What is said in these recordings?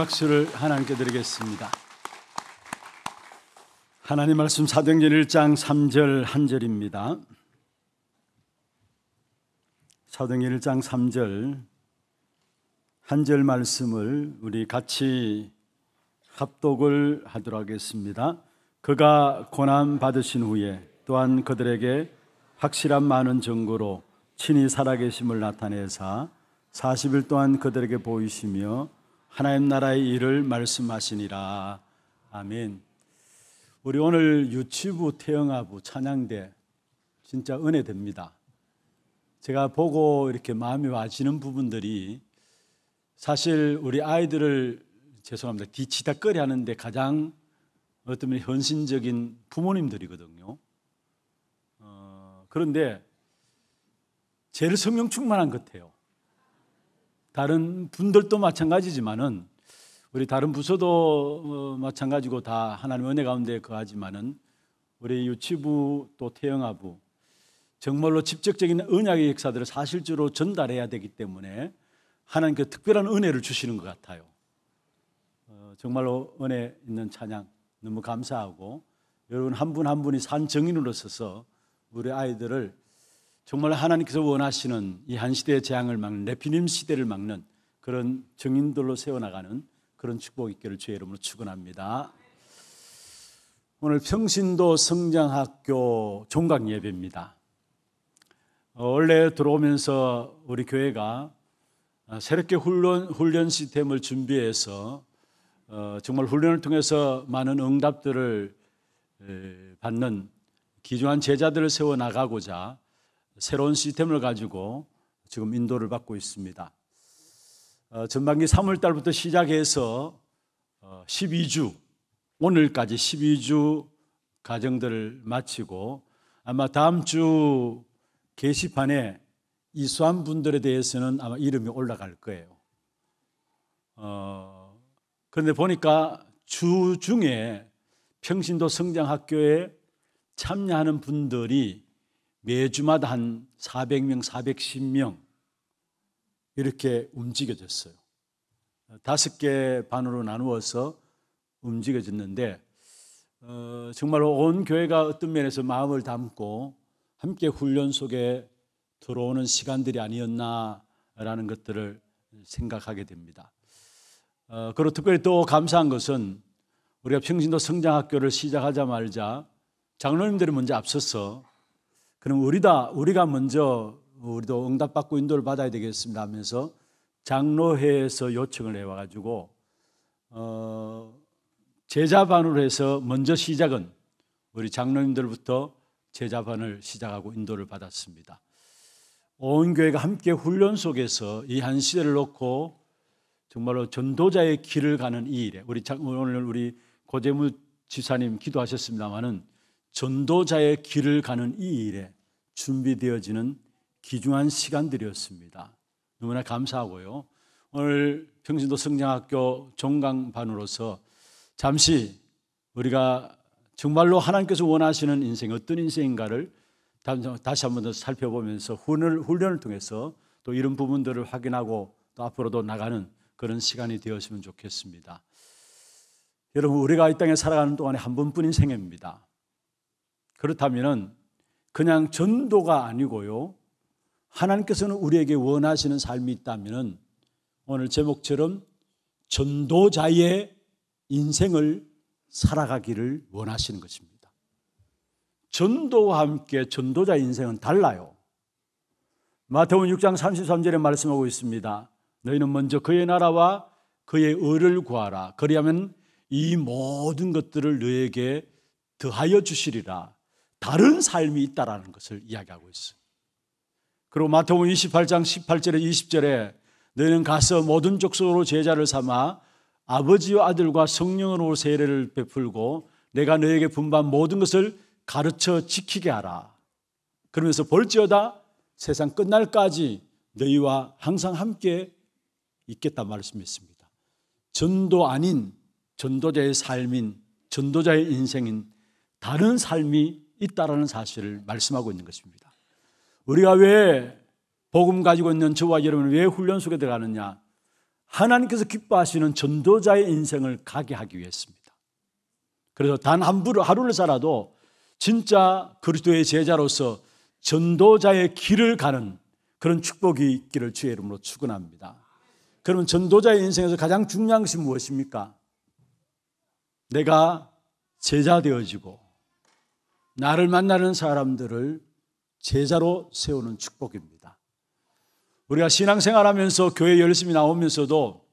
박수를 하나님께 드리겠습니다. 하나님 말씀 사도행전 1장 3절 한 절입니다. 사도행전 1장 3절 한 절 말씀을 우리 같이 합독을 하도록 하겠습니다. 그가 고난 받으신 후에 또한 그들에게 확실한 많은 증거로 친히 살아계심을 나타내사 40일 동안 그들에게 보이시며 하나님 나라의 일을 말씀하시니라. 아멘. 우리 오늘 유치부 태영아부 찬양대 진짜 은혜됩니다. 제가 보고 이렇게 마음이 와지는 부분들이 사실 우리 아이들을 죄송합니다. 뒤치다거리 하는데 가장 어떤 면에 헌신적인 부모님들이거든요. 어, 그런데 제일 성령 충만한 것 같아요. 다른 분들도 마찬가지지만은 우리 다른 부서도 어, 마찬가지고 다 하나님 은혜 가운데 거하지만은 우리 유치부 또 태영아부 정말로 직접적인 은약의 역사들을 사실적으로 전달해야 되기 때문에 하나님께 특별한 은혜를 주시는 것 같아요. 어, 정말로 은혜 있는 찬양 너무 감사하고 여러분 한 분 한 분이 산 정인으로 서서 우리 아이들을 정말 하나님께서 원하시는 이 한 시대의 재앙을 막는 레피님 시대를 막는 그런 증인들로 세워나가는 그런 축복 이 있기를 주의 이름으로 축원합니다. 오늘 평신도 성장학교 종각 예배입니다. 어, 원래 들어오면서 우리 교회가 어, 새롭게 훈련, 훈련 시스템을 준비해서 어, 정말 훈련을 통해서 많은 응답들을 받는 기조한 제자들을 세워나가고자 새로운 시스템을 가지고 지금 인도를 받고 있습니다. 어, 전반기 3월 달부터 시작해서 어, 12주 오늘까지 12주 가정들을 마치고 아마 다음 주 게시판에 이수한 분들에 대해서는 아마 이름이 올라갈 거예요. 어, 그런데 보니까 주 중에 평신도 성장학교에 참여하는 분들이 매주마다 한 400명, 410명 이렇게 움직여졌어요. 다섯 개 반으로 나누어서 움직여졌는데 어, 정말 로온 교회가 어떤 면에서 마음을 담고 함께 훈련 속에 들어오는 시간들이 아니었나라는 것들을 생각하게 됩니다. 어, 그리고 특별히 또 감사한 것은 우리가 평신도 성장학교를 시작하자마자 장로님들이 먼저 앞서서 그럼 우리다 우리가 먼저 우리도 응답받고 인도를 받아야 되겠습니다 하면서 장로회에서 요청을 해와가지고 어, 제자반으로 해서 먼저 시작은 우리 장로님들부터 제자반을 시작하고 인도를 받았습니다. 온 교회가 함께 훈련 속에서 이 한 시대를 놓고 정말로 전도자의 길을 가는 이 일에 우리 오늘 우리 고재무 지사님 기도하셨습니다만은 전도자의 길을 가는 이 일에 준비되어지는 귀중한 시간들이었습니다. 너무나 감사하고요. 오늘 평신도 성장학교 종강반으로서 잠시 우리가 정말로 하나님께서 원하시는 인생 어떤 인생인가를 다시 한번 더 살펴보면서 훈을 훈련을 통해서 또 이런 부분들을 확인하고 또 앞으로도 나가는 그런 시간이 되었으면 좋겠습니다. 여러분 우리가 이 땅에 살아가는 동안에 한 번뿐인 생애입니다. 그렇다면 그냥 전도가 아니고요. 하나님께서는 우리에게 원하시는 삶이 있다면 오늘 제목처럼 전도자의 인생을 살아가기를 원하시는 것입니다. 전도와 함께 전도자 인생은 달라요. 마태복 6장 33절에 말씀하고 있습니다. 너희는 먼저 그의 나라와 그의 의를 구하라. 그리하면 이 모든 것들을 너에게 더하여 주시리라. 다른 삶이 있다라는 것을 이야기하고 있어요. 그리고 마태복음 28장 18절에 20절에 너희는 가서 모든 족속으로 제자를 삼아 아버지와 아들과 성령으로 세례를 베풀고 내가 너에게 분반 모든 것을 가르쳐 지키게 하라. 그러면서 벌지어다 세상 끝날까지 너희와 항상 함께 있겠다 말씀했습니다. 전도 아닌 전도자의 삶인 전도자의 인생인 다른 삶이 있다라는 사실을 말씀하고 있는 것입니다. 우리가 왜 복음 가지고 있는 저와 여러분을 왜 훈련 속에 들어가느냐? 하나님께서 기뻐하시는 전도자의 인생을 가게 하기 위해서입니다. 그래서 단한 하루를 살아도 진짜 그리스도의 제자로서 전도자의 길을 가는 그런 축복이 있기를 주의 이름으로 축원합니다. 그러면 전도자의 인생에서 가장 중요한 것이 무엇입니까? 내가 제자 되어지고 나를 만나는 사람들을 제자로 세우는 축복입니다. 우리가 신앙생활 하면서 교회 열심히 나오면서도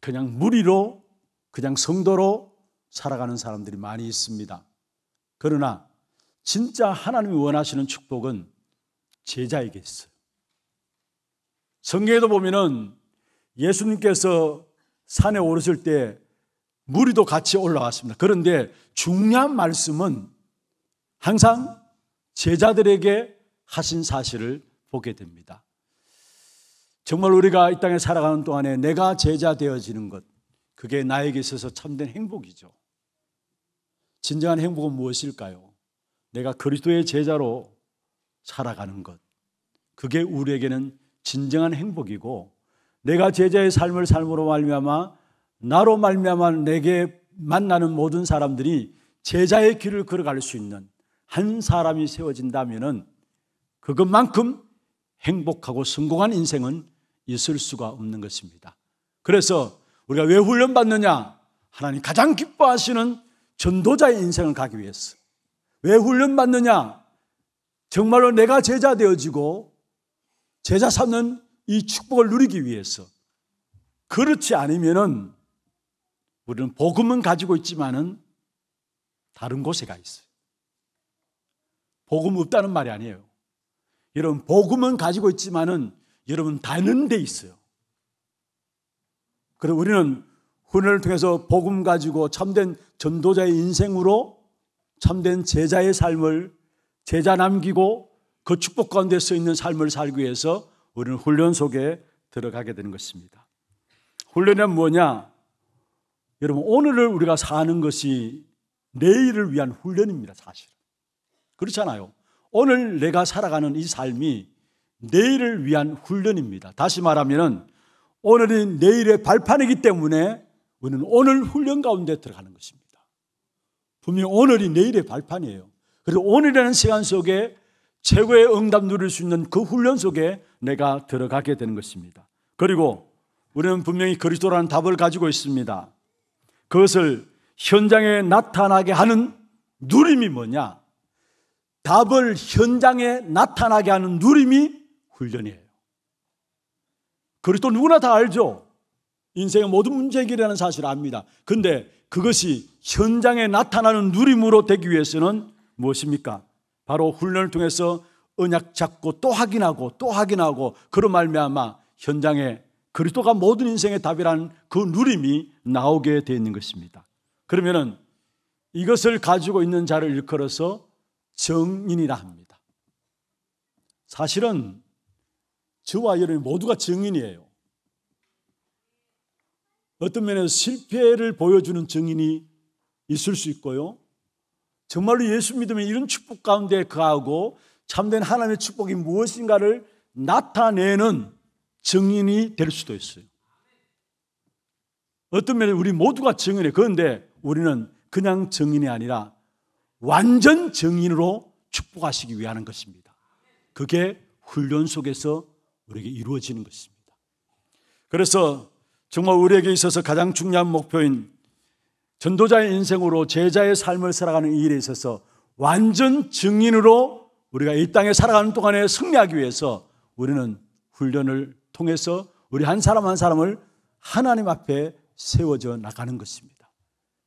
그냥 무리로, 그냥 성도로 살아가는 사람들이 많이 있습니다. 그러나 진짜 하나님이 원하시는 축복은 제자에게 있어요. 성경에도 보면은 예수님께서 산에 오르실 때 무리도 같이 올라왔습니다. 그런데 중요한 말씀은 항상 제자들에게 하신 사실을 보게 됩니다. 정말 우리가 이 땅에 살아가는 동안에 내가 제자 되어지는 것, 그게 나에게 있어서 참된 행복이죠. 진정한 행복은 무엇일까요? 내가 그리스도의 제자로 살아가는 것. 그게 우리에게는 진정한 행복이고 내가 제자의 삶을 삶으로 말미암아 나로 말미암아 내게 만나는 모든 사람들이 제자의 길을 걸어갈 수 있는 한 사람이 세워진다면 그것만큼 행복하고 성공한 인생은 있을 수가 없는 것입니다. 그래서 우리가 왜 훈련받느냐? 하나님 가장 기뻐하시는 전도자의 인생을 가기 위해서. 왜 훈련받느냐? 정말로 내가 제자 되어지고 제자 삼는 이 축복을 누리기 위해서. 그렇지 않으면은 우리는 복음은 가지고 있지만은 다른 곳에 가 있어요. 복음 없다는 말이 아니에요. 여러분, 복음은 가지고 있지만은 여러분 다른 데 있어요. 그리고 우리는 훈련을 통해서 복음 가지고 참된 전도자의 인생으로 참된 제자의 삶을 제자 남기고 그 축복 가운데 서 있는 삶을 살기 위해서 우리는 훈련 속에 들어가게 되는 것입니다. 훈련은 뭐냐? 여러분, 오늘을 우리가 사는 것이 내일을 위한 훈련입니다, 사실. 그렇잖아요. 오늘 내가 살아가는 이 삶이 내일을 위한 훈련입니다. 다시 말하면 오늘이 내일의 발판이기 때문에 우리는 오늘 훈련 가운데 들어가는 것입니다. 분명 오늘이 내일의 발판이에요. 그리고 오늘이라는 시간 속에 최고의 응답 누릴 수 있는 그 훈련 속에 내가 들어가게 되는 것입니다. 그리고 우리는 분명히 그리스도라는 답을 가지고 있습니다. 그것을 현장에 나타나게 하는 누림이 뭐냐? 답을 현장에 나타나게 하는 누림이 훈련이에요. 그리스도 누구나 다 알죠. 인생의 모든 문제 해결이라는 사실을 압니다. 근데 그것이 현장에 나타나는 누림으로 되기 위해서는 무엇입니까? 바로 훈련을 통해서 언약 잡고 또 확인하고 또 확인하고 그런 말미암아 현장에 그리스도가 모든 인생의 답이라는 그 누림이 나오게 되어 있는 것입니다. 그러면은 이것을 가지고 있는 자를 일컬어서 정인이라 합니다. 사실은 저와 여러분 모두가 정인이에요. 어떤 면에서 실패를 보여주는 정인이 있을 수 있고요. 정말로 예수 믿으면 이런 축복 가운데 그하고 참된 하나님의 축복이 무엇인가를 나타내는 증인이 될 수도 있어요. 어떤 면에 우리 모두가 증인이에요. 그런데 우리는 그냥 증인이 아니라 완전 정인으로 축복하시기 위한 것입니다. 그게 훈련 속에서 우리에게 이루어지는 것입니다. 그래서 정말 우리에게 있어서 가장 중요한 목표인 전도자의 인생으로 제자의 삶을 살아가는 이 일에 있어서 완전 증인으로 우리가 이 땅에 살아가는 동안에 승리하기 위해서 우리는 훈련을 통해서 우리 한 사람 한 사람을 하나님 앞에 세워져 나가는 것입니다.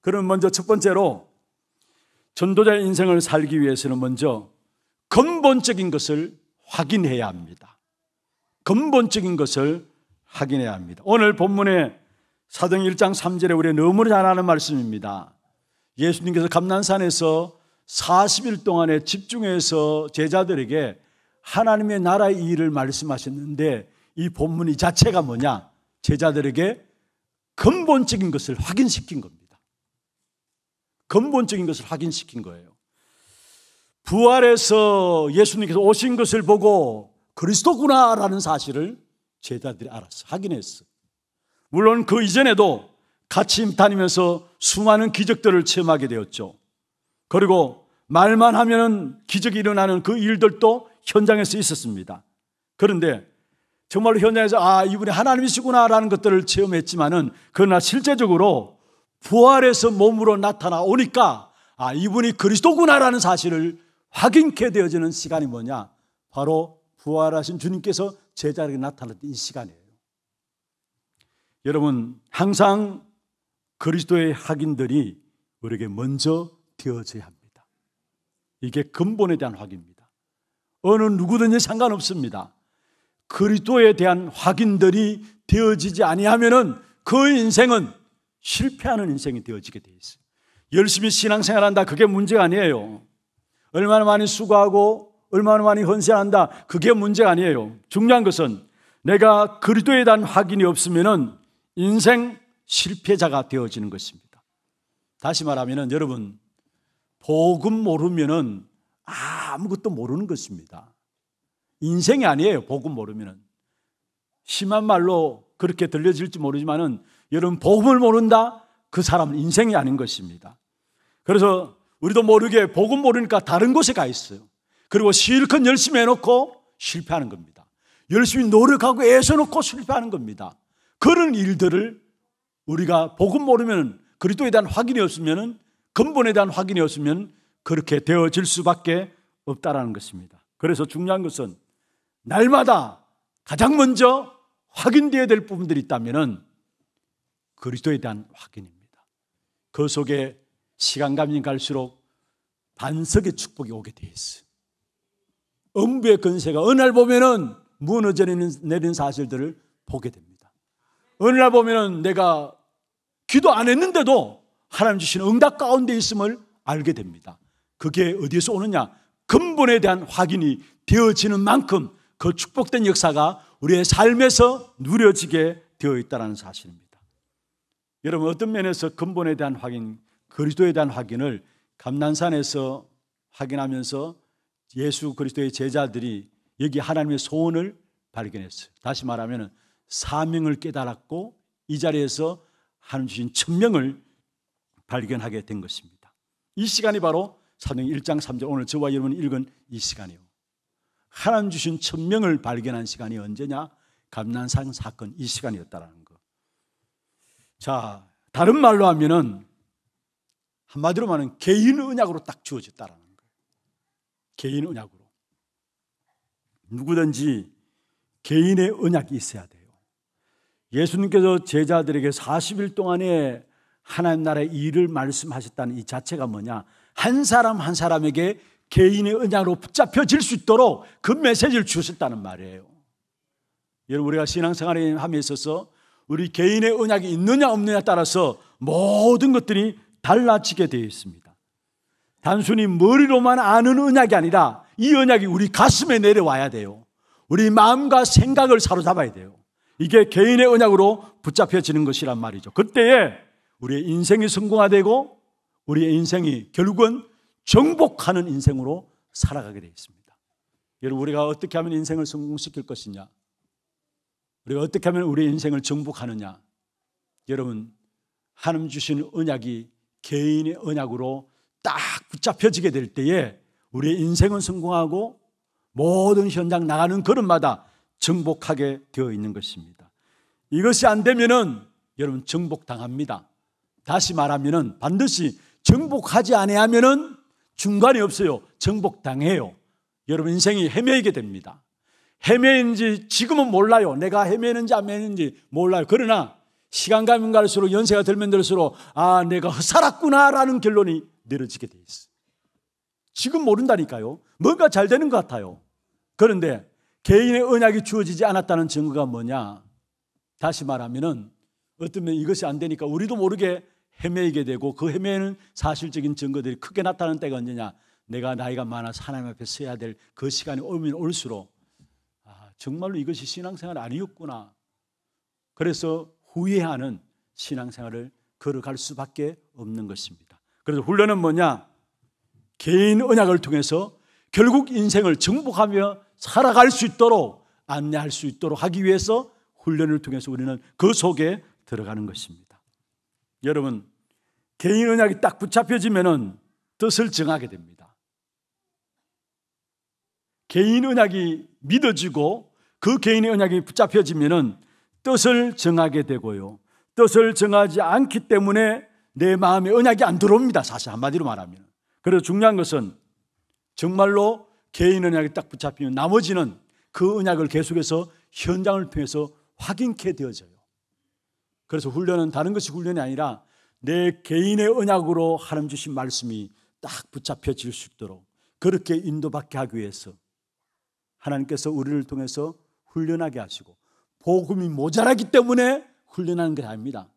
그럼 먼저 첫 번째로 전도자의 인생을 살기 위해서는 먼저 근본적인 것을 확인해야 합니다. 근본적인 것을 확인해야 합니다. 오늘 본문에 사도 1장 3절에 우리 너무 잘 아는 말씀입니다. 예수님께서 감난산에서 40일 동안에 집중해서 제자들에게 하나님의 나라의 일을 말씀하셨는데 이 본문 이 자체가 뭐냐? 제자들에게 근본적인 것을 확인시킨 겁니다. 근본적인 것을 확인시킨 거예요. 부활에서 예수님께서 오신 것을 보고 그리스도구나라는 사실을 제자들이 알았어. 확인했어. 물론 그 이전에도 같이 다니면서 수많은 기적들을 체험하게 되었죠. 그리고 말만 하면 기적이 일어나는 그 일들도 현장에서 있었습니다. 그런데 정말로 현장에서 아, 이분이 하나님이시구나라는 것들을 체험했지만은 그러나 실제적으로 부활해서 몸으로 나타나 오니까 아 이분이 그리스도구나라는 사실을 확인케 되어지는 시간이 뭐냐? 바로 부활하신 주님께서 제자에게 나타났던 이 시간이에요. 여러분 항상 그리스도의 확인들이 우리에게 먼저 되어져야 합니다. 이게 근본에 대한 확인입니다. 어느 누구든지 상관없습니다. 그리스도에 대한 확인들이 되어지지 아니하면그 인생은 실패하는 인생이 되어지게 돼 있어요. 열심히 신앙생활한다. 그게 문제가 아니에요. 얼마나 많이 수고하고 얼마나 많이 헌신한다. 그게 문제가 아니에요. 중요한 것은 내가 그리스도에 대한 확인이 없으면 인생 실패자가 되어지는 것입니다. 다시 말하면 여러분 복음 모르면 아무것도 모르는 것입니다. 인생이 아니에요. 복음 모르면 심한 말로 그렇게 들려질지 모르지만 여러분 복음을 모른다? 그 사람은 인생이 아닌 것입니다. 그래서 우리도 모르게 복음 모르니까 다른 곳에 가 있어요. 그리고 실컷 열심히 해놓고 실패하는 겁니다. 열심히 노력하고 애써놓고 실패하는 겁니다. 그런 일들을 우리가 복음 모르면 그리스도에 대한 확인이 없으면 은 근본에 대한 확인이 없으면 그렇게 되어질 수밖에 없다라는 것입니다. 그래서 중요한 것은 날마다 가장 먼저 확인되어야 될 부분들이 있다면은 그리스도에 대한 확인입니다. 그 속에 시간감이 갈수록 반석의 축복이 오게 돼 있어. 음부의 근세가 어느 날 보면은 무너져 내린 사실들을 보게 됩니다. 어느 날 보면은 내가 기도 안 했는데도 하나님 주신 응답 가운데 있음을 알게 됩니다. 그게 어디에서 오느냐? 근본에 대한 확인이 되어지는 만큼 그 축복된 역사가 우리의 삶에서 누려지게 되어 있다는 사실입니다. 여러분 어떤 면에서 근본에 대한 확인, 그리스도에 대한 확인을 감난산에서 확인하면서 예수 그리스도의 제자들이 여기 하나님의 소원을 발견했어요. 다시 말하면 사명을 깨달았고 이 자리에서 하나님 주신 천명을 발견하게 된 것입니다. 이 시간이 바로 사도행 1장 3절 오늘 저와 여러분 읽은 이 시간이요. 하나님 주신 천명을 발견한 시간이 언제냐? 감난산 사건 이 시간이었다라는 자, 다른 말로 하면은 한마디로 말하면 개인 은약으로딱 주어졌다라는 거예요. 개인 언약으로. 누구든지 개인의 언약이 있어야 돼요. 예수님께서 제자들에게 40일 동안에 하나님 나라의 일을 말씀하셨다는 이 자체가 뭐냐? 한 사람 한 사람에게 개인의 언약으로 붙잡혀질 수 있도록 그 메시지를 주셨다는 말이에요. 여러분 우리가 신앙생활에 함에 있어서 우리 개인의 언약이 있느냐 없느냐에 따라서 모든 것들이 달라지게 되어 있습니다. 단순히 머리로만 아는 언약이 아니라 이 언약이 우리 가슴에 내려와야 돼요. 우리 마음과 생각을 사로잡아야 돼요. 이게 개인의 언약으로 붙잡혀지는 것이란 말이죠. 그때에 우리의 인생이 성공화되고 우리의 인생이 결국은 정복하는 인생으로 살아가게 되어 있습니다. 여러분, 우리가 어떻게 하면 인생을 성공시킬 것이냐? 우리가 어떻게 하면 우리 인생을 정복하느냐? 여러분, 하나님 주신 언약이 개인의 언약으로 딱 붙잡혀지게 될 때에 우리의 인생은 성공하고 모든 현장 나가는 걸음마다 정복하게 되어 있는 것입니다. 이것이 안 되면은 여러분 정복당합니다. 다시 말하면은 반드시 정복하지 아니하면은 중간이 없어요. 정복당해요. 여러분 인생이 헤매게 됩니다. 헤매는지 지금은 몰라요. 내가 헤매는지 안 헤매는지 몰라요. 그러나 시간 가면 갈수록 연세가 들면 들수록 아 내가 헛살았구나라는 결론이 내려지게 돼 있어. 지금 모른다니까요. 뭔가 잘 되는 것 같아요. 그런데 개인의 언약이 주어지지 않았다는 증거가 뭐냐? 다시 말하면은 어쩌면 이것이 안 되니까 우리도 모르게 헤매이게 되고 그 헤매는 사실적인 증거들이 크게 나타나는 때가 언제냐? 내가 나이가 많아서 하나님 앞에 서야 될 그 시간이 오면 올수록 정말로 이것이 신앙생활 아니었구나. 그래서 후회하는 신앙생활을 걸어갈 수밖에 없는 것입니다. 그래서 훈련은 뭐냐? 개인 언약을 통해서 결국 인생을 정복하며 살아갈 수 있도록 안내할 수 있도록 하기 위해서 훈련을 통해서 우리는 그 속에 들어가는 것입니다. 여러분, 개인 언약이 딱 붙잡혀지면은 뜻을 정하게 됩니다. 개인 언약이 믿어지고 그 개인의 언약이 붙잡혀지면은 뜻을 정하게 되고요. 뜻을 정하지 않기 때문에 내 마음에 언약이 안 들어옵니다. 사실 한마디로 말하면. 그래서 중요한 것은 정말로 개인 언약이 딱 붙잡히면 나머지는 그 언약을 계속해서 현장을 통해서 확인케 되어져요. 그래서 훈련은 다른 것이 훈련이 아니라 내 개인의 언약으로 하나님 주신 말씀이 딱 붙잡혀질 수 있도록 그렇게 인도받게 하기 위해서 하나님께서 우리를 통해서 훈련하게 하시고 복음이 모자라기 때문에 훈련하는 게 아닙니다.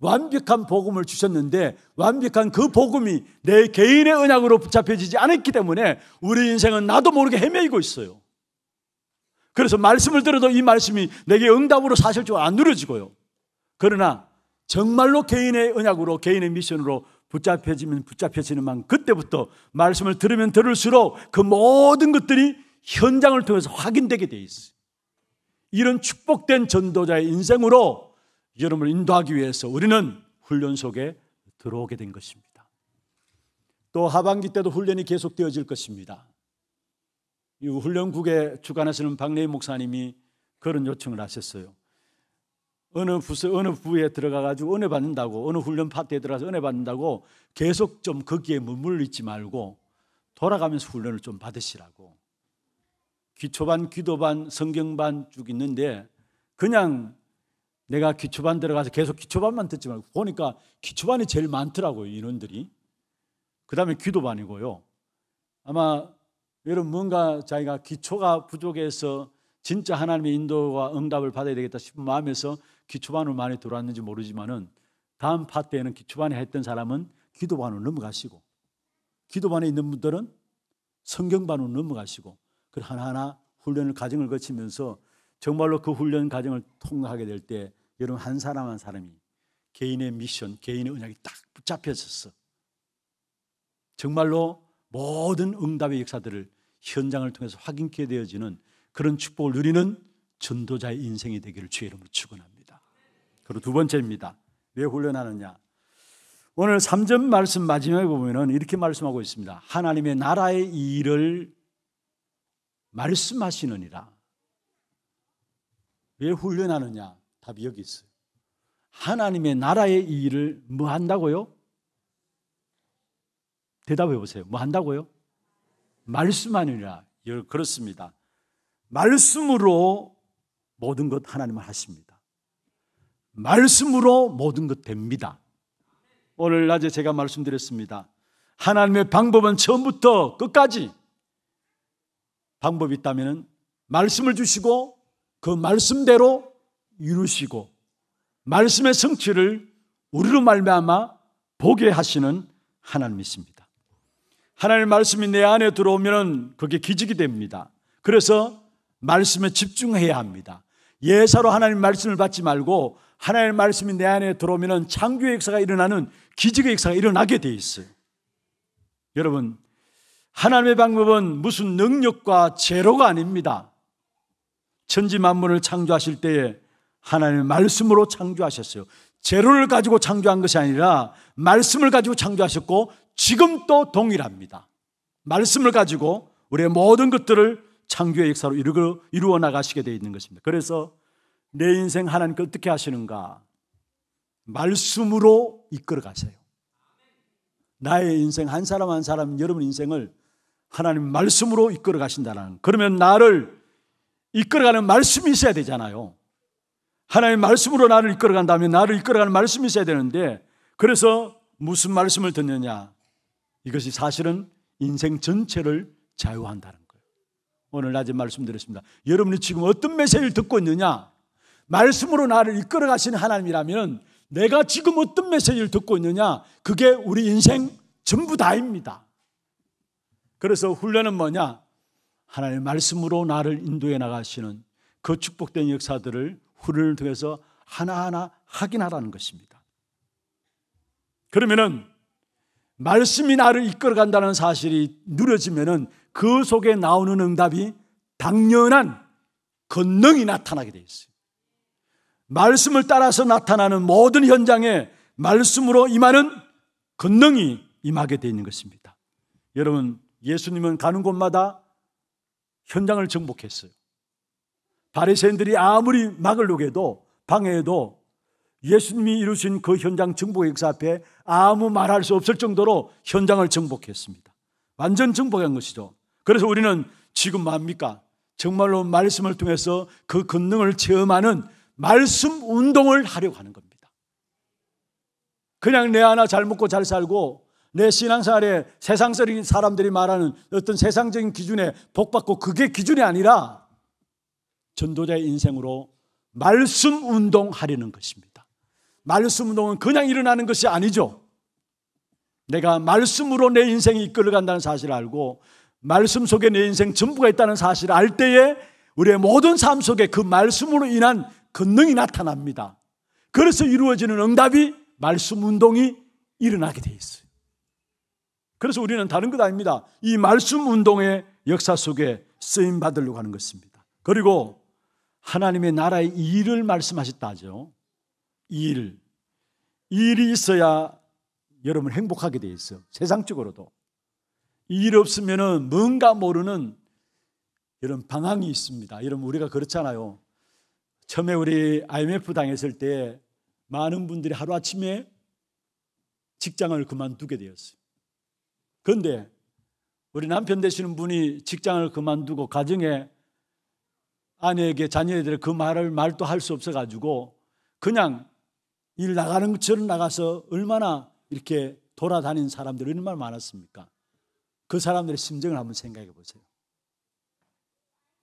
완벽한 복음을 주셨는데 완벽한 그 복음이 내 개인의 언약으로 붙잡혀지지 않았기 때문에 우리 인생은 나도 모르게 헤매이고 있어요. 그래서 말씀을 들어도 이 말씀이 내게 응답으로 사실적으로 안 누려지고요. 그러나 정말로 개인의 언약으로 개인의 미션으로 붙잡혀지면 붙잡혀지는 만 그때부터 말씀을 들으면 들을수록 그 모든 것들이 현장을 통해서 확인되게 돼 있어요. 이런 축복된 전도자의 인생으로 여러분을 인도하기 위해서 우리는 훈련 속에 들어오게 된 것입니다. 또 하반기 때도 훈련이 계속되어질 것입니다. 이 훈련국에 주관하시는 박래희 목사님이 그런 요청을 하셨어요. 어느 부서 어느 부에 들어가 가지고 은혜 받는다고 어느 훈련 파트에 들어가서 은혜 받는다고 계속 좀 거기에 머물리지 말고 돌아가면서 훈련을 좀 받으시라고 기초반, 기도반, 성경반 쭉 있는데 그냥 내가 기초반 들어가서 계속 기초반만 듣지 말고 보니까 기초반이 제일 많더라고요, 인원들이. 그 다음에 기도반이고요. 아마 여러분 뭔가 자기가 기초가 부족해서 진짜 하나님의 인도와 응답을 받아야 되겠다 싶은 마음에서 기초반으로 많이 들어왔는지 모르지만은 다음 파트에는 기초반에 했던 사람은 기도반으로 넘어가시고 기도반에 있는 분들은 성경반으로 넘어가시고 그 하나하나 훈련을 과정을 거치면서 정말로 그 훈련 과정을 통과하게 될 때 여러분 한 사람 한 사람이 개인의 미션, 개인의 은약이딱 붙잡혀졌어. 정말로 모든 응답의 역사들을 현장을 통해서 확인케 되어지는 그런 축복을 누리는 전도자의 인생이 되기를 주의 이름으로 축원합니다. 그리고 두 번째입니다. 왜 훈련하느냐? 오늘 3점 말씀 마지막에 보면은 이렇게 말씀하고 있습니다. 하나님의 나라의 일을 말씀하시느니라. 왜 훈련하느냐? 답이 여기 있어요. 하나님의 나라의 일을 뭐 한다고요? 대답해 보세요. 뭐 한다고요? 말씀하느니라. 그렇습니다. 말씀으로 모든 것 하나님은 하십니다. 말씀으로 모든 것 됩니다. 오늘 낮에 제가 말씀드렸습니다. 하나님의 방법은 처음부터 끝까지 방법이 있다면 말씀을 주시고 그 말씀대로 이루시고 말씀의 성취를 우리로 말미암아 보게 하시는 하나님이십니다. 하나님의 말씀이 내 안에 들어오면 그게 기적이 됩니다. 그래서 말씀에 집중해야 합니다. 예사로 하나님 말씀을 받지 말고 하나님의 말씀이 내 안에 들어오면 창조의 역사가 일어나는 기적의 역사가 일어나게 돼 있어요. 여러분 하나님의 방법은 무슨 능력과 제로가 아닙니다. 천지 만물을 창조하실 때에 하나님의 말씀으로 창조하셨어요. 재료를 가지고 창조한 것이 아니라 말씀을 가지고 창조하셨고 지금도 동일합니다. 말씀을 가지고 우리의 모든 것들을 창조의 역사로 이루어, 이루어 나가시게 되어 있는 것입니다. 그래서 내 인생 하나님께 어떻게 하시는가? 말씀으로 이끌어 가세요. 나의 인생 한 사람 한 사람 여러분 인생을 하나님 말씀으로 이끌어 가신다는 그러면 나를 이끌어가는 말씀이 있어야 되잖아요. 하나님 말씀으로 나를 이끌어간다면 나를 이끌어가는 말씀이 있어야 되는데 그래서 무슨 말씀을 듣느냐 이것이 사실은 인생 전체를 자유한다는 거예요. 오늘 낮에 말씀드렸습니다. 여러분이 지금 어떤 메시지를 듣고 있느냐 말씀으로 나를 이끌어 가시는 하나님이라면 내가 지금 어떤 메시지를 듣고 있느냐 그게 우리 인생 전부 다입니다. 그래서 훈련은 뭐냐? 하나님 말씀으로 나를 인도해 나가시는 그 축복된 역사들을 훈련을 통해서 하나하나 확인하라는 것입니다. 그러면은 말씀이 나를 이끌어 간다는 사실이 누려지면은 그 속에 나오는 응답이 당연한 권능이 나타나게 돼 있어요. 말씀을 따라서 나타나는 모든 현장에 말씀으로 임하는 권능이 임하게 되 있는 것입니다. 여러분 예수님은 가는 곳마다 현장을 정복했어요. 바리새인들이 아무리 막을 녹여도 방해해도 예수님이 이루신 그 현장 정복 역사 앞에 아무 말할 수 없을 정도로 현장을 정복했습니다. 완전 정복한 것이죠. 그래서 우리는 지금 뭡니까? 정말로 말씀을 통해서 그근능을 체험하는 말씀 운동을 하려고 하는 겁니다. 그냥 내 하나 잘 먹고 잘 살고 내 신앙생활에 세상적인 사람들이 말하는 어떤 세상적인 기준에 복받고 그게 기준이 아니라 전도자의 인생으로 말씀 운동하려는 것입니다. 말씀 운동은 그냥 일어나는 것이 아니죠. 내가 말씀으로 내 인생이 이끌어간다는 사실을 알고 말씀 속에 내 인생 전부가 있다는 사실을 알 때에 우리의 모든 삶 속에 그 말씀으로 인한 근능이 나타납니다. 그래서 이루어지는 응답이 말씀 운동이 일어나게 돼 있어요. 그래서 우리는 다른 것 아닙니다. 이 말씀 운동의 역사 속에 쓰임 받으려고 하는 것입니다. 그리고 하나님의 나라의 일을 말씀하셨다죠. 일. 일이 있어야 여러분 행복하게 돼있어 세상적으로도. 일 없으면은 뭔가 모르는 이런 방황이 있습니다. 이런 우리가 그렇잖아요. 처음에 우리 IMF 당했을 때 많은 분들이 하루아침에 직장을 그만두게 되었어요. 그런데 우리 남편 되시는 분이 직장을 그만두고 가정에 아내에게 자녀에게 들그 말을 말도 할 수 없어가지고 그냥 일 나가는 것처럼 나가서 얼마나 이렇게 돌아다닌 사람들이 얼마나 많았습니까? 그 사람들의 심정을 한번 생각해 보세요.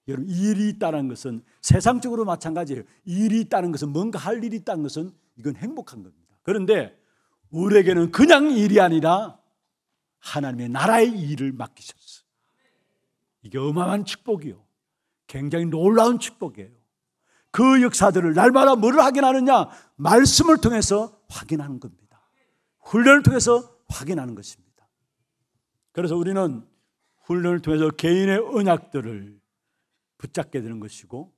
여러분, 일이 있다는 것은 세상적으로 마찬가지예요. 일이 있다는 것은 뭔가 할 일이 있다는 것은 이건 행복한 겁니다. 그런데 우리에게는 그냥 일이 아니라 하나님의 나라의 일을 맡기셨어 이게 어마어마한 축복이요. 굉장히 놀라운 축복이에요. 그 역사들을 날마다 뭐를 확인하느냐? 말씀을 통해서 확인하는 겁니다. 훈련을 통해서 확인하는 것입니다. 그래서 우리는 훈련을 통해서 개인의 언약들을 붙잡게 되는 것이고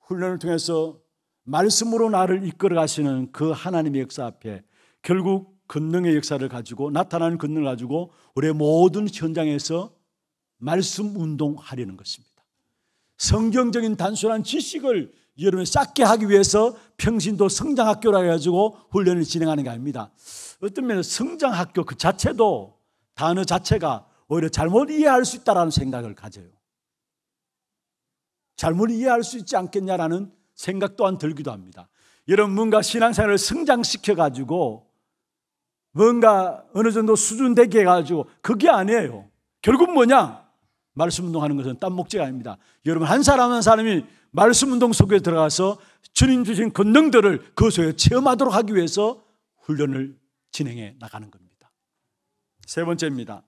훈련을 통해서 말씀으로 나를 이끌어 가시는 그 하나님의 역사 앞에 결국 근능의 역사를 가지고 나타나는 근능을 가지고 우리의 모든 현장에서 말씀 운동하려는 것입니다. 성경적인 단순한 지식을 여러분 쌓게 하기 위해서 평신도 성장학교라 해가지고 훈련을 진행하는 게 아닙니다. 어떤 면에서 성장학교 그 자체도 단어 자체가 오히려 잘못 이해할 수 있다라는 생각을 가져요. 잘못 이해할 수 있지 않겠냐라는 생각 또한 들기도 합니다. 이런 뭔가 신앙생활을 성장시켜가지고 뭔가 어느 정도 수준 되게 해가지고 그게 아니에요. 결국 뭐냐? 말씀 운동하는 것은 딴 목적이 아닙니다. 여러분 한 사람 한 사람이 말씀 운동 속에 들어가서 주님 주신 권능들을 그 속에 체험하도록 하기 위해서 훈련을 진행해 나가는 겁니다. 세 번째입니다.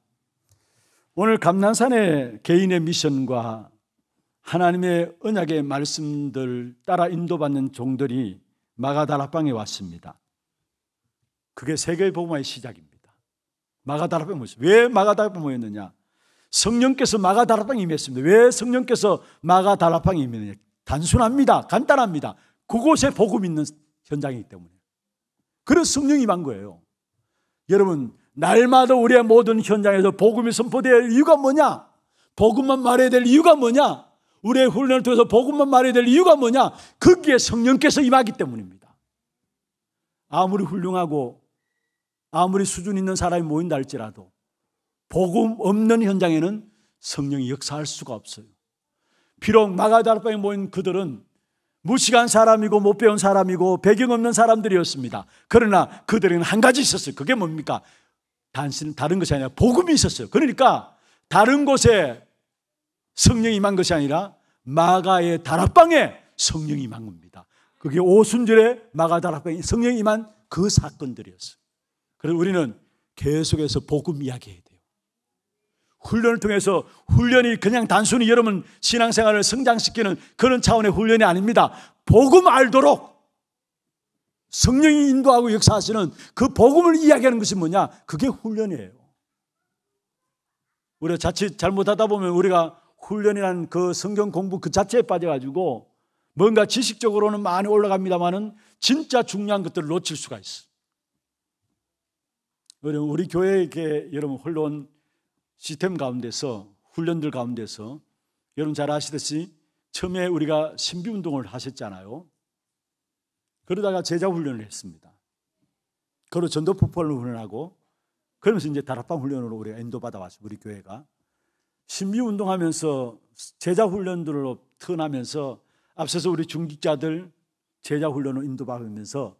오늘 감난산의 개인의 미션과 하나님의 언약의 말씀들 따라 인도받는 종들이 마가다락방에 왔습니다. 그게 세계의 복음화의 시작입니다. 마가다락방 모였습니다. 왜 마가다락방 모였느냐? 성령께서 마가다락방 임했습니다. 왜 성령께서 마가다락방 임했느냐? 단순합니다. 간단합니다. 그곳에 복음 있는 현장이기 때문에. 그래 성령이 임한 거예요. 여러분, 날마다 우리의 모든 현장에서 복음이 선포될 이유가 뭐냐? 복음만 말해야 될 이유가 뭐냐? 우리의 훈련을 통해서 복음만 말해야 될 이유가 뭐냐? 거기에 성령께서 임하기 때문입니다. 아무리 훌륭하고 아무리 수준 있는 사람이 모인다 할지라도 복음 없는 현장에는 성령이 역사할 수가 없어요. 비록 마가다락방에 모인 그들은 무식한 사람이고 못 배운 사람이고 배경 없는 사람들이었습니다. 그러나 그들에게는 한 가지 있었어요. 그게 뭡니까? 단순히 다른 것이 아니라 복음이 있었어요. 그러니까 다른 곳에 성령이 임한 것이 아니라 마가의 다락방에 성령이 임한 겁니다. 그게 오순절에 마가 다락방에 성령이 임한 그 사건들이었어요. 그래서 우리는 계속해서 복음 이야기해야 돼요. 훈련을 통해서 훈련이 그냥 단순히 여러분 신앙생활을 성장시키는 그런 차원의 훈련이 아닙니다. 복음 알도록 성령이 인도하고 역사하시는 그 복음을 이야기하는 것이 뭐냐? 그게 훈련이에요. 우리가 자칫 잘못하다 보면 우리가 훈련이란 그 성경 공부 그 자체에 빠져가지고 뭔가 지식적으로는 많이 올라갑니다만은 진짜 중요한 것들을 놓칠 수가 있어. 우리 교회에게 여러분 흘러온 시스템 가운데서 훈련들 가운데서 여러분 잘 아시듯이 처음에 우리가 신비 운동을 하셨잖아요. 그러다가 제자 훈련을 했습니다. 그리고 전도 폭발로 훈련하고 그러면서 이제 다락방 훈련으로 우리가 인도 받아왔어요. 우리 교회가 신비 운동하면서 제자 훈련들로 턴하면서 앞서서 우리 중직자들 제자 훈련을 인도받으면서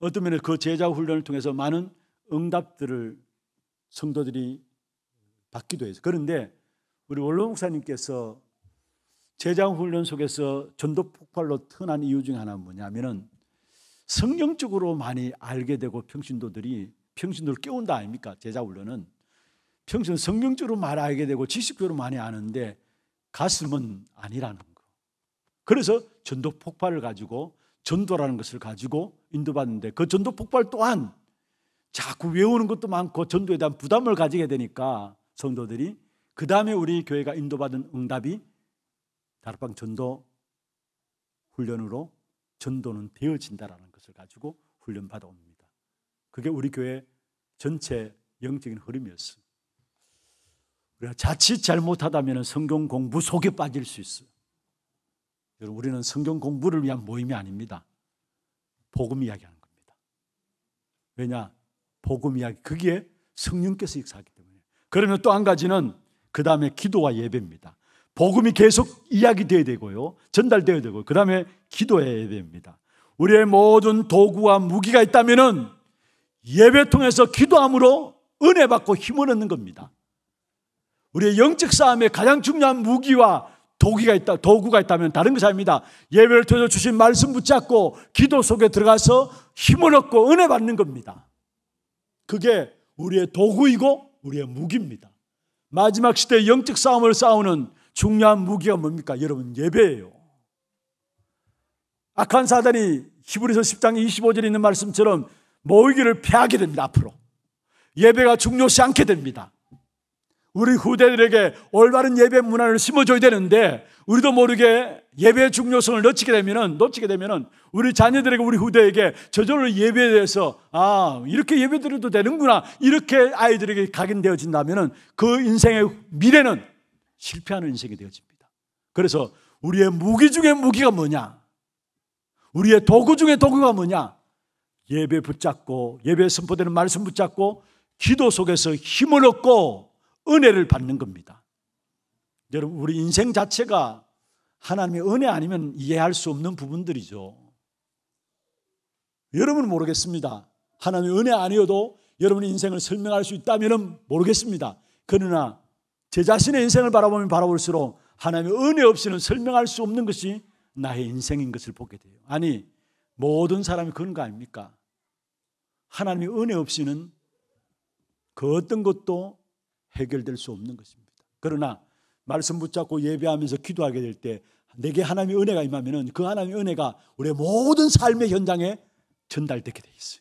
어떤 면에서 그 제자 훈련을 통해서 많은 응답들을 성도들이 받기도 해서 그런데 우리 원로 목사님께서 제자 훈련 속에서 전도 폭발로 턴한 이유 중 하나는 뭐냐면은 성경적으로 많이 알게 되고 평신도들이 평신도를 깨운다 아닙니까? 제자 훈련은 평신 성경적으로 많이 알게 되고 지식적으로 많이 아는데 가슴은 아니라는 거. 그래서 전도 폭발을 가지고 전도라는 것을 가지고 인도받는데 그 전도 폭발 또한 자꾸 외우는 것도 많고 전도에 대한 부담을 가지게 되니까 성도들이 그 다음에 우리 교회가 인도받은 응답이 다락방 전도 훈련으로 전도는 되어진다라는 것을 가지고 훈련 받아옵니다. 그게 우리 교회 전체 영적인 흐름이었어요. 우리가 자칫 잘못하다면 성경 공부 속에 빠질 수 있어요. 여러분, 우리는 성경 공부를 위한 모임이 아닙니다. 복음 이야기하는 겁니다. 왜냐? 복음 이야기. 그게 성령께서 역사하기 때문에. 그러면 또 한 가지는 그 다음에 기도와 예배입니다. 복음이 계속 이야기되어야 되고요. 전달되어야 되고. 그 다음에 기도의 예배입니다. 우리의 모든 도구와 무기가 있다면은 예배 통해서 기도함으로 은혜 받고 힘을 얻는 겁니다. 우리의 영적 싸움의 가장 중요한 무기와 도구가 있다, 도구가 있다면 다른 것이 아닙니다. 예배를 통해서 주신 말씀 붙잡고 기도 속에 들어가서 힘을 얻고 은혜 받는 겁니다. 그게 우리의 도구이고 우리의 무기입니다. 마지막 시대 영적 싸움을 싸우는 중요한 무기가 뭡니까? 여러분, 예배예요. 악한 사단이 히브리서 10장 25절에 있는 말씀처럼 모이기를 패하게 됩니다, 앞으로. 예배가 중요시 않게 됩니다. 우리 후대들에게 올바른 예배 문화를 심어줘야 되는데 우리도 모르게 예배의 중요성을 놓치게 되면은 놓치게 되면은 우리 자녀들에게 우리 후대에게 저절로 예배에 대해서 아 이렇게 예배 드려도 되는구나 이렇게 아이들에게 각인되어진다면은 그 인생의 미래는 실패하는 인생이 되어집니다. 그래서 우리의 무기 중에 무기가 뭐냐? 우리의 도구 중에 도구가 뭐냐? 예배 붙잡고 예배 선포되는 말씀 붙잡고 기도 속에서 힘을 얻고 은혜를 받는 겁니다. 여러분, 우리 인생 자체가 하나님의 은혜 아니면 이해할 수 없는 부분들이죠. 여러분은 모르겠습니다. 하나님의 은혜 아니어도 여러분의 인생을 설명할 수 있다면 모르겠습니다. 그러나 제 자신의 인생을 바라보면 바라볼수록 하나님의 은혜 없이는 설명할 수 없는 것이 나의 인생인 것을 보게 돼요. 아니, 모든 사람이 그런 거 아닙니까? 하나님의 은혜 없이는 그 어떤 것도 해결될 수 없는 것입니다. 그러나 말씀 붙잡고 예배하면서 기도하게 될 때 내게 하나님의 은혜가 임하면은 그 하나님의 은혜가 우리의 모든 삶의 현장에 전달되게 돼 있어요.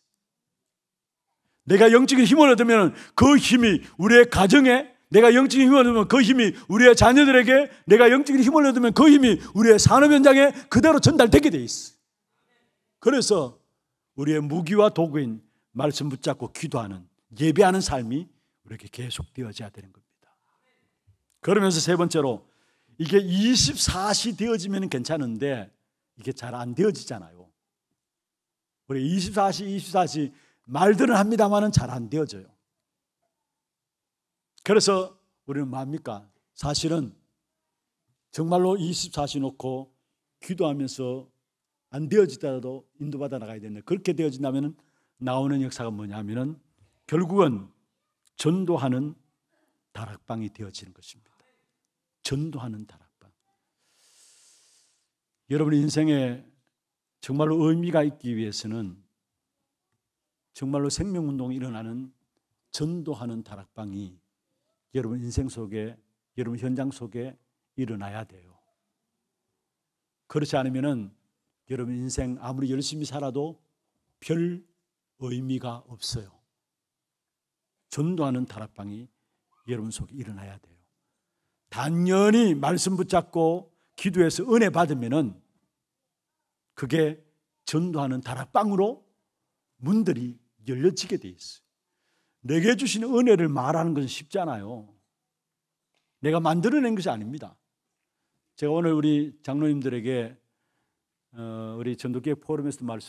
내가 영적인 힘을 얻으면 그 힘이 우리의 가정에 내가 영적인 힘을 얻으면 그 힘이 우리의 자녀들에게 내가 영적인 힘을 얻으면 그 힘이 우리의 산업 현장에 그대로 전달되게 돼 있어. 그래서 우리의 무기와 도구인 말씀 붙잡고 기도하는 예배하는 삶이 우리에게 계속 되어져야 되는 겁니다. 그러면서 세 번째로 이게 24시 되어지면 괜찮은데 이게 잘 안 되어지잖아요. 우리 24시, 24시 말들은 합니다만은 잘 안 되어져요. 그래서 우리는 뭡니까? 뭐 사실은 정말로 24시 놓고 기도하면서 안 되어지더라도 인도받아 나가야 되는데 그렇게 되어진다면 나오는 역사가 뭐냐면은 결국은 전도하는 다락방이 되어지는 것입니다. 전도하는 다락방. 여러분 인생에 정말로 의미가 있기 위해서는 정말로 생명운동이 일어나는 전도하는 다락방이 여러분 인생 속에, 여러분 현장 속에 일어나야 돼요. 그렇지 않으면은 여러분 인생 아무리 열심히 살아도 별 의미가 없어요. 전도하는 다락방이 여러분 속에 일어나야 돼요. 단연히 말씀 붙잡고 기도해서 은혜 받으면은 그게 전도하는 다락방으로 문들이 열려지게 돼 있어요. 내게 주신 은혜를 말하는 것은 쉽잖아요. 내가 만들어낸 것이 아닙니다. 제가 오늘 우리 장로님들에게 어, 우리 전도계 포럼에서 말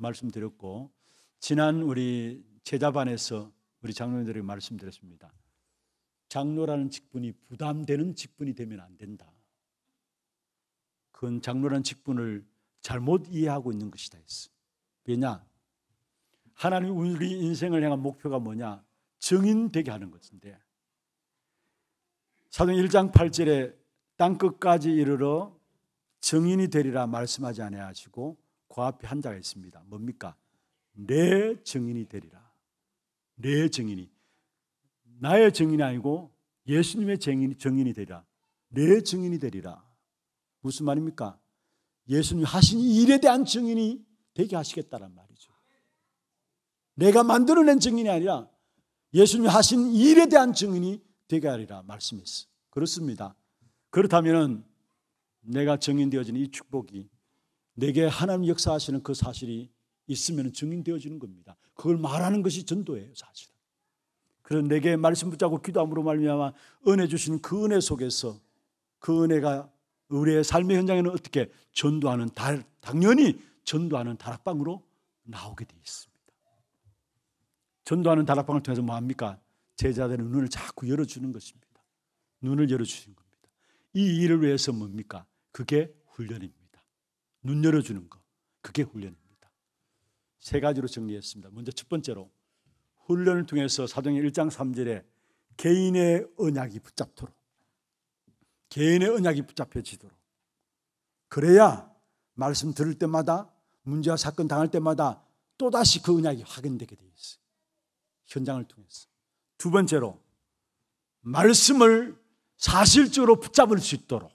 말씀드렸고 지난 우리 제자반에서 우리 장로님들에게 말씀드렸습니다. 장로라는 직분이 부담되는 직분이 되면 안 된다. 그건 장로라는 직분을 잘못 이해하고 있는 것이다 했어. 왜냐? 하나님 우리 인생을 향한 목표가 뭐냐? 증인되게 하는 것인데. 사도행 1장 8절에 땅 끝까지 이르러 증인이 되리라 말씀하지 아니하시고 그 앞에 한 자가 있습니다. 뭡니까? 내 증인이 되리라. 내 증인이 나의 증인이 아니고 예수님의 증인이, 증인이 되리라. 내 증인이 되리라. 무슨 말입니까? 예수님 하신 일에 대한 증인이 되게 하시겠다란 말이죠. 내가 만들어낸 증인이 아니라 예수님 하신 일에 대한 증인이 되게 하리라 말씀했어. 그렇습니다. 그렇다면은 내가 증인 되어진 이 축복이 내게 하나님 역사하시는 그 사실이 있으면 증인되어지는 겁니다. 그걸 말하는 것이 전도예요, 사실은. 그런 내게 말씀 붙잡고 기도함으로 말미암아 은혜 주신 그 은혜 속에서 그 은혜가 우리의 삶의 현장에는 어떻게 전도하는 달, 당연히 전도하는 다락방으로 나오게 되 있습니다. 전도하는 다락방을 통해서 뭐 합니까? 제자들의 눈을 자꾸 열어주는 것입니다. 눈을 열어주신 겁니다. 이 일을 위해서 뭡니까? 그게 훈련입니다. 눈 열어주는 거. 그게 훈련입니다. 세 가지로 정리했습니다. 먼저 첫 번째로 훈련을 통해서 사도행 1장 3절에 개인의 언약이 붙잡도록 개인의 언약이 붙잡혀지도록 그래야 말씀 들을 때마다 문제와 사건 당할 때마다 또다시 그은약이 확인되게 되어 있어요. 현장을 통해서. 두 번째로 말씀을 사실적으로 붙잡을 수 있도록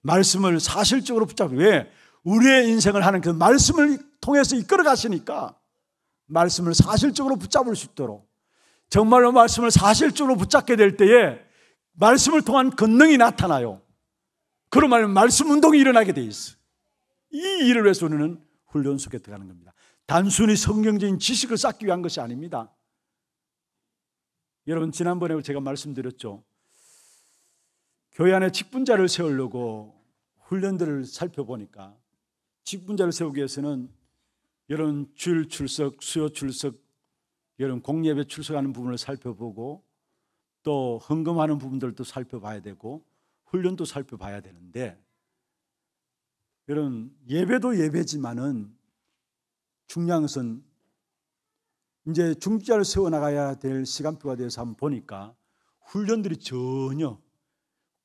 말씀을 사실적으로 붙잡 왜 우리의 인생을 하는 그 말씀을 통해서 이끌어 가시니까 말씀을 사실적으로 붙잡을 수 있도록 정말로 말씀을 사실적으로 붙잡게 될 때에 말씀을 통한 권능이 나타나요. 그러면 말씀 운동이 일어나게 돼 있어. 이 일을 위해서 우리는 훈련 속에 들어가는 겁니다. 단순히 성경적인 지식을 쌓기 위한 것이 아닙니다. 여러분 지난번에 제가 말씀드렸죠. 교회 안에 직분자를 세우려고 훈련들을 살펴보니까 직분자를 세우기 위해서는 여러분 주일 출석, 수요 출석, 여러분 공예배 출석하는 부분을 살펴보고 또 헌금하는 부분들도 살펴봐야 되고 훈련도 살펴봐야 되는데 여러분 예배도 예배지만은 중요한 것은 이제 중직자를 세워나가야 될 시간표가 돼서 한번 보니까 훈련들이 전혀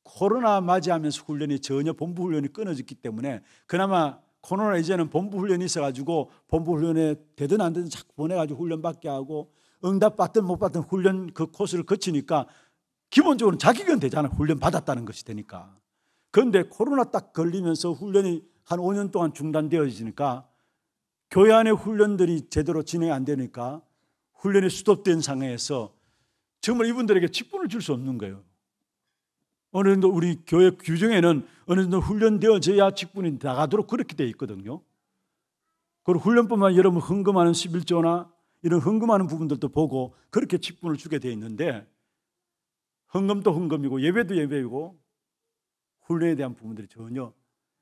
코로나 맞이하면서 훈련이 전혀 본부 훈련이 끊어졌기 때문에 그나마 코로나 이제는 본부 훈련이 있어가지고 본부 훈련에 되든 안 되든 자꾸 보내가지고 훈련 받게 하고 응답 받든 못 받든 훈련 그 코스를 거치니까 기본적으로 자기견 되잖아 훈련 받았다는 것이 되니까 그런데 코로나 딱 걸리면서 훈련이 한 5년 동안 중단되어지니까 교회 안에 훈련들이 제대로 진행 안 되니까 훈련이 수톱된 상황에서 정말 이분들에게 직분을 줄 수 없는 거예요 어느 정도 우리 교회 규정에는 어느 정도 훈련되어져야 직분이 나가도록 그렇게 되어 있거든요. 그리고 훈련뿐만 여러분 헌금하는 11조나 이런 헌금하는 부분들도 보고 그렇게 직분을 주게 돼 있는데 헌금도 헌금이고 예배도 예배이고 훈련에 대한 부분들이 전혀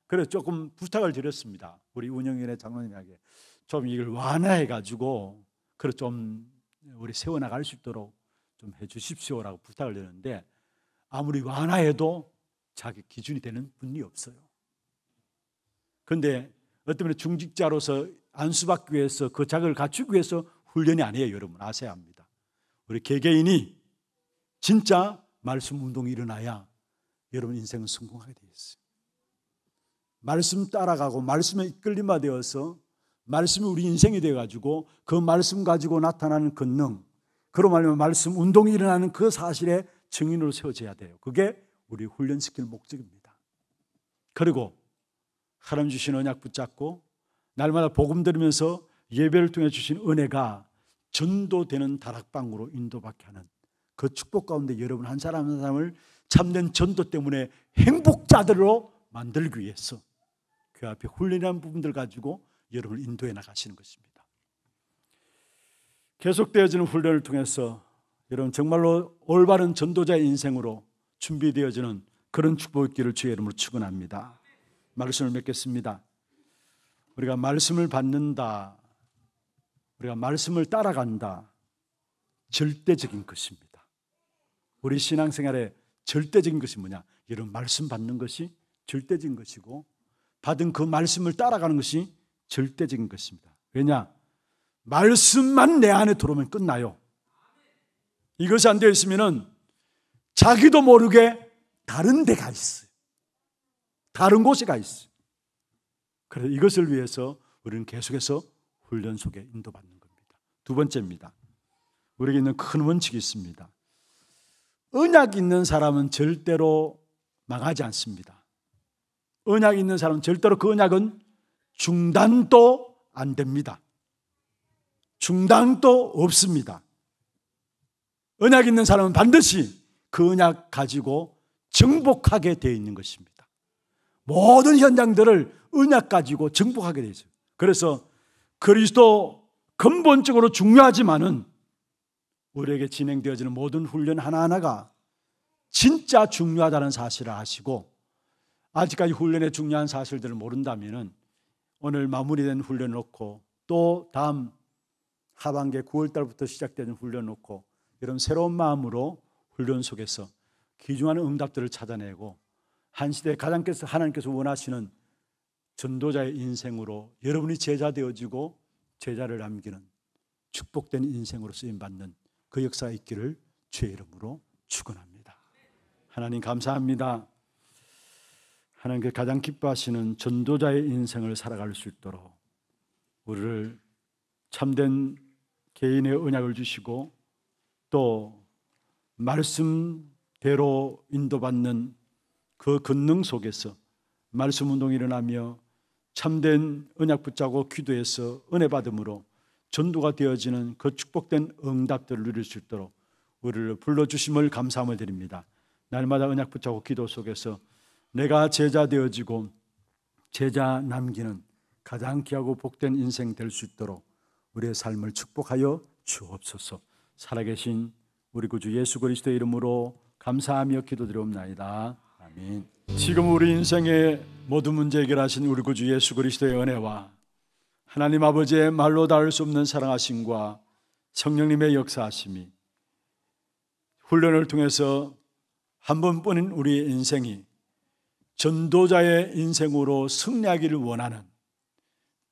그래서 조금 부탁을 드렸습니다. 우리 운영위원회 장로님에게 좀 이걸 완화해 가지고 그래 좀 우리 세워 나갈 수 있도록 좀 해 주십시오라고 부탁을 드렸는데 아무리 완화해도 자기 기준이 되는 분이 없어요. 그런데 어떤 면 중직자로서 안수받기 위해서 그 자격을 갖추기 위해서 훈련이 아니에요. 여러분 아셔야 합니다. 우리 개개인이 진짜 말씀 운동이 일어나야 여러분 인생은 성공하게 되어 어요 말씀 따라가고 말씀에 이끌림바 되어서 말씀이 우리 인생이 되 가지고 그 말씀 가지고 나타나는 근능 그 그로 말하면 말씀 운동이 일어나는 그 사실에 증인으로 세워져야 돼요. 그게 우리 훈련시킬 목적입니다. 그리고 하나님 주신 언약 붙잡고 날마다 복음 들으면서 예배를 통해 주신 은혜가 전도되는 다락방으로 인도받게 하는 그 축복 가운데 여러분 한 사람 한 사람을 참된 전도 때문에 행복자들로 만들기 위해서 그 앞에 훈련한 부분들 가지고 여러분을 인도해 나가시는 것입니다. 계속되어지는 훈련을 통해서 여러분 정말로 올바른 전도자의 인생으로 준비되어지는 그런 축복의 길을 주의 이름으로 축원합니다. 말씀을 맺겠습니다. 우리가 말씀을 받는다. 우리가 말씀을 따라간다. 절대적인 것입니다. 우리 신앙생활의 절대적인 것이 뭐냐? 이런 말씀 받는 것이 절대적인 것이고 받은 그 말씀을 따라가는 것이 절대적인 것입니다. 왜냐? 말씀만 내 안에 들어오면 끝나요. 이것이 안 되어 있으면 자기도 모르게 다른 데가 있어요. 다른 곳에 가 있어요. 그래서 이것을 위해서 우리는 계속해서 훈련 속에 인도받는 겁니다. 두 번째입니다. 우리에게 있는 큰 원칙이 있습니다. 은약 있는 사람은 절대로 망하지 않습니다. 은약 있는 사람은 절대로 그은약은 중단도 안 됩니다. 중단도 없습니다. 언약 있는 사람은 반드시 그 언약 가지고 정복하게 되어 있는 것입니다. 모든 현장들을 언약 가지고 정복하게 되어 있어요. 그래서 그리스도 근본적으로 중요하지만은 우리에게 진행되어지는 모든 훈련 하나하나가 진짜 중요하다는 사실을 아시고 아직까지 훈련의 중요한 사실들을 모른다면은 오늘 마무리된 훈련 놓고 또 다음 하반기 9월 달부터 시작되는 훈련 놓고 이런 새로운 마음으로 훈련 속에서 귀중한 응답들을 찾아내고 한 시대에 가장께서 하나님께서 원하시는 전도자의 인생으로 여러분이 제자 되어지고 제자를 남기는 축복된 인생으로 쓰임 받는 그 역사 있기를 주의 이름으로 축원합니다. 하나님 감사합니다. 하나님께 가장 기뻐하시는 전도자의 인생을 살아갈 수 있도록 우리를 참된 개인의 은약을 주시고 또 말씀대로 인도받는 그 근능 속에서 말씀 운동이 일어나며 참된 은약 붙잡고 기도해서 은혜 받음으로 전도가 되어지는 그 축복된 응답들을 누릴 수 있도록 우리를 불러주심을 감사함을 드립니다. 날마다 은약 붙잡고 기도 속에서 내가 제자 되어지고 제자 남기는 가장 귀하고 복된 인생 될 수 있도록 우리의 삶을 축복하여 주옵소서. 살아계신 우리 구주 예수 그리스도의 이름으로 감사하며 기도드려옵나이다. 아멘. 지금 우리 인생의 모든 문제 해결하신 우리 구주 예수 그리스도의 은혜와 하나님 아버지의 말로 닿을 수 없는 사랑하심과 성령님의 역사하심이 훈련을 통해서 한 번뿐인 우리 인생이 전도자의 인생으로 승리하기를 원하는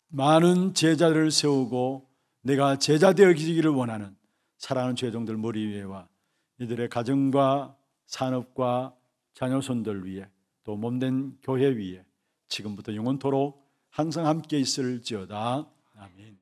많은 제자를 세우고 내가 제자 되어지기를 원하는 사랑하는 죄종들 머리 위에 와 이들의 가정과 산업과 자녀손들 위에 또 몸된 교회 위에 지금부터 영원토록 항상 함께 있을지어다. 아멘.